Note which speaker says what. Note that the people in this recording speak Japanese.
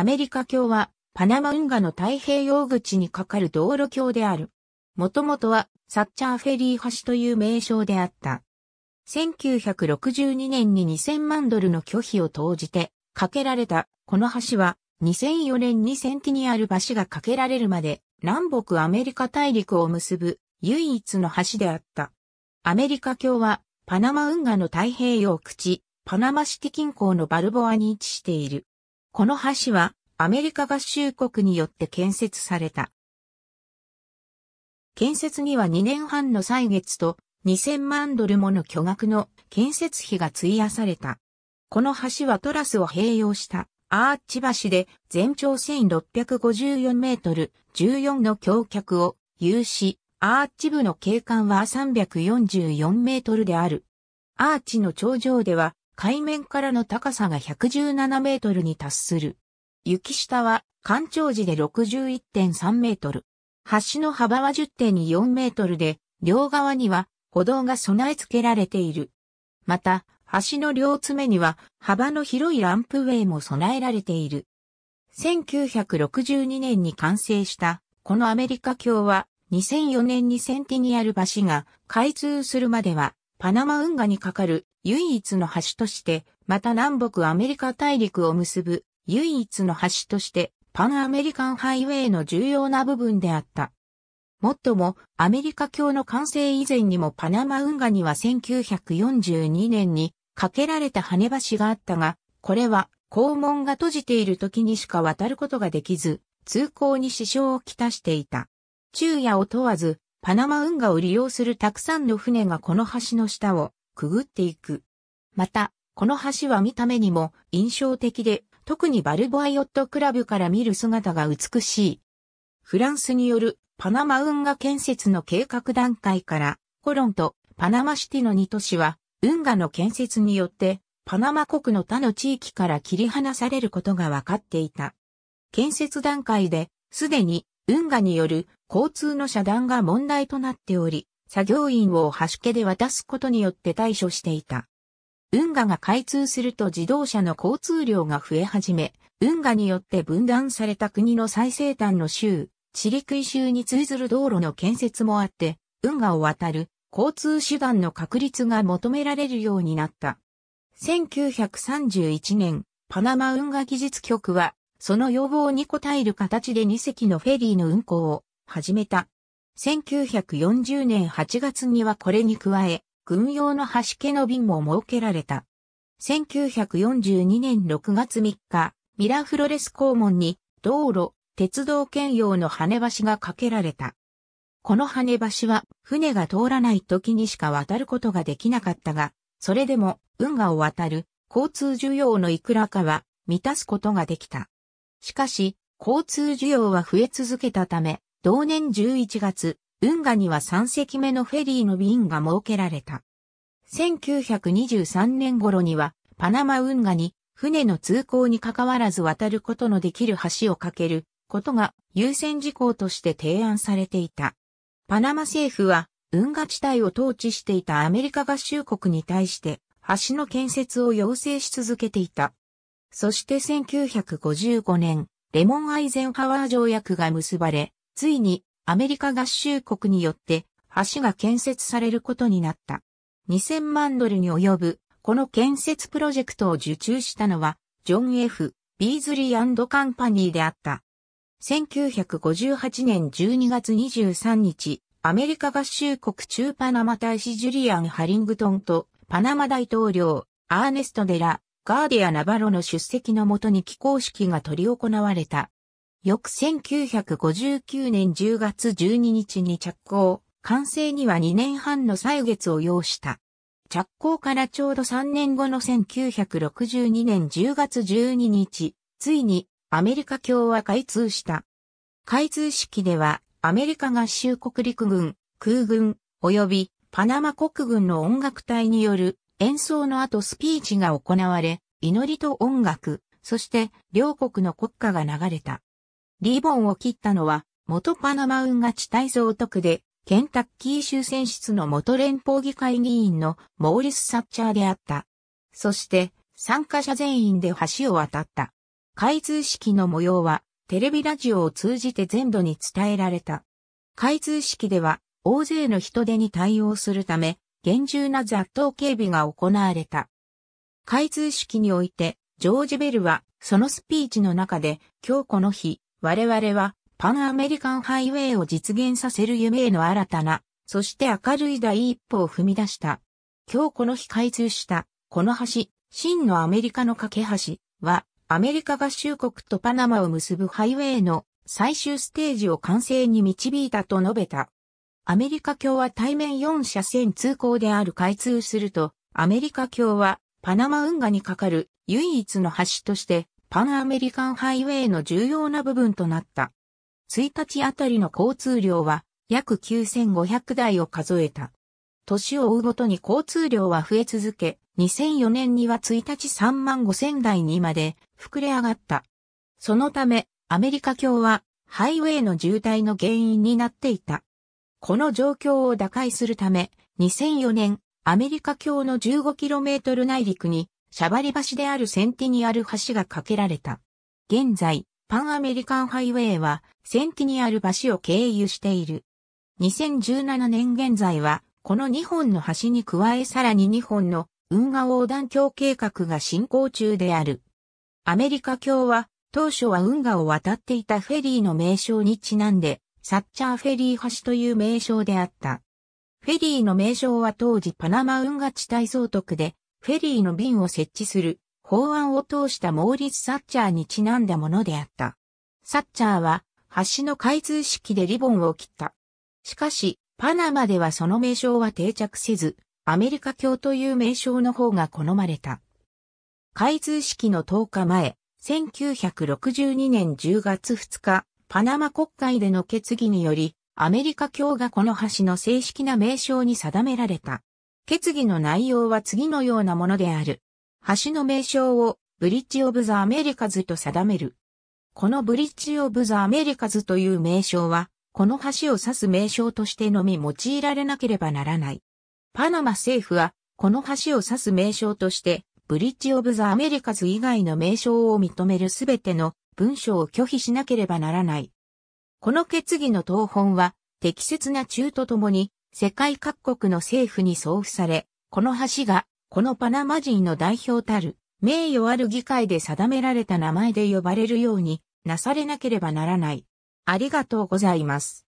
Speaker 1: アメリカ橋はパナマ運河の太平洋口に架かる道路橋である。もともとはサッチャーフェリー橋という名称であった。1962年に2000万ドルの拒否を投じて架けられたこの橋は2004年にセンティニアル橋が架けられるまで南北アメリカ大陸を結ぶ唯一の橋であった。アメリカ橋はパナマ運河の太平洋口、パナマシティ近郊のバルボアに位置している。この橋はアメリカ合衆国によって建設された。建設には2年半の歳月と2000万ドルもの巨額の建設費が費やされた。この橋はトラスを併用したアーチ橋で全長1654メートル14の橋脚を有し、アーチ部の景観は344メートルである。アーチの頂上では海面からの高さが117メートルに達する。雪下は、干潮時で61.3メートル。橋の幅は10.4メートルで、両側には歩道が備え付けられている。また、橋の両爪には幅の広いランプウェイも備えられている。1962年に完成したこのアメリカ橋は2004年にセンティニアル橋が開通するまではパナマ運河に架かる唯一の橋として、また南北アメリカ大陸を結ぶ唯一の橋として、パンアメリカンハイウェイの重要な部分であった。もっとも、アメリカ教の完成以前にもパナマ運河には1942年に架けられた跳ね橋があったが、これは肛門が閉じている時にしか渡ることができず、通行に支障をきたしていた。昼夜を問わず、パナマ運河を利用するたくさんの船がこの橋の下をくぐっていく。また、この橋は見た目にも印象的で、特にバルボアヨットクラブから見る姿が美しい。フランスによるパナマ運河建設の計画段階から、コロンとパナマシティの2都市は、運河の建設によって、パナマ国の他の地域から切り離されることが分かっていた。建設段階で、すでに運河による交通の遮断が問題となっており、作業員を橋家で渡すことによって対処していた。運河が開通すると自動車の交通量が増え始め、運河によって分断された国の最西端の州、チリクイ州に通ずる道路の建設もあって、運河を渡る交通手段の確立が求められるようになった。1931年、パナマ運河技術局は、その要望に応える形で2隻のフェリーの運行を始めた。1940年8月にはこれに加え、軍用の橋家の便も設けられた。1942年6月3日、ミラフロレス校門に道路、鉄道兼用の跳ね橋が架けられた。この跳ね橋は船が通らない時にしか渡ることができなかったが、それでも運河を渡る交通需要のいくらかは満たすことができた。しかし、交通需要は増え続けたため、同年11月、運河には3隻目のフェリーの便が設けられた。1923年頃には、パナマ運河に船の通行に関わらず渡ることのできる橋を架けることが優先事項として提案されていた。パナマ政府は運河地帯を統治していたアメリカ合衆国に対して橋の建設を要請し続けていた。そして1955年、レモン・アイゼンハワー条約が結ばれ、ついにアメリカ合衆国によって橋が建設されることになった。2000万ドルに及ぶこの建設プロジェクトを受注したのはジョン・ F・ ビーズリーカンパニーであった。1958年12月23日、アメリカ合衆国中パナマ大使ジュリアン・ハリングトンとパナマ大統領アーネスト・デラ・ガーディア・ナバロの出席のもとに起工式が取り行われた。翌1959年10月12日に着工、完成には2年半の歳月を要した。着工からちょうど3年後の1962年10月12日、ついにアメリカ共和開通した。開通式ではアメリカ合衆国陸軍、空軍、及びパナマ国軍の音楽隊による演奏の後スピーチが行われ、祈りと音楽、そして両国の国歌が流れた。リボンを切ったのは、元パナマ運河地帯増徳で、ケンタッキー州選出の元連邦議会議員のモーリス・サッチャーであった。そして、参加者全員で橋を渡った。開通式の模様は、テレビラジオを通じて全土に伝えられた。開通式では、大勢の人手に対応するため、厳重な雑踏警備が行われた。開通式において、ジョージ・ベルは、そのスピーチの中で、今日この日、我々はパンアメリカンハイウェイを実現させる夢への新たな、そして明るい第一歩を踏み出した。今日この日開通した、この橋、真のアメリカの架け橋は、アメリカ合衆国とパナマを結ぶハイウェイの最終ステージを完成に導いたと述べた。アメリカ橋は対面4車線通行である開通すると、アメリカ橋はパナマ運河に架かる唯一の橋としてパンアメリカンハイウェイの重要な部分となった。1日あたりの交通量は約9500台を数えた。年を追うごとに交通量は増え続け、2004年には1日3万5000台にまで膨れ上がった。そのため、アメリカ橋はハイウェイの渋滞の原因になっていた。この状況を打開するため、2004年、アメリカ橋の 15km 内陸にシャバリ橋であるセンティニアル橋が架けられた。現在、パンアメリカンハイウェイはセンティニアル橋を経由している。2017年現在は、この2本の橋に加えさらに2本の運河横断橋計画が進行中である。アメリカ橋は、当初は運河を渡っていたフェリーの名称にちなんで、サッチャーフェリー橋という名称であった。フェリーの名称は当時パナマ運河地帯総督で、フェリーの便を設置する法案を通したモーリス・サッチャーにちなんだものであった。サッチャーは橋の開通式でリボンを切った。しかし、パナマではその名称は定着せず、アメリカ教という名称の方が好まれた。開通式の10日前、1962年10月2日、パナマ国会での決議により、アメリカ教がこの橋の正式な名称に定められた。決議の内容は次のようなものである。橋の名称をブリッジ・オブ・ザ・アメリカズと定める。このブリッジ・オブ・ザ・アメリカズという名称は、この橋を指す名称としてのみ用いられなければならない。パナマ政府は、この橋を指す名称として、ブリッジ・オブ・ザ・アメリカズ以外の名称を認めるすべての文章を拒否しなければならない。この決議の当本は、適切な中とともに、世界各国の政府に送付され、この橋が、このパナマ人の代表たる、名誉ある議会で定められた名前で呼ばれるようになされなければならない。ありがとうございます。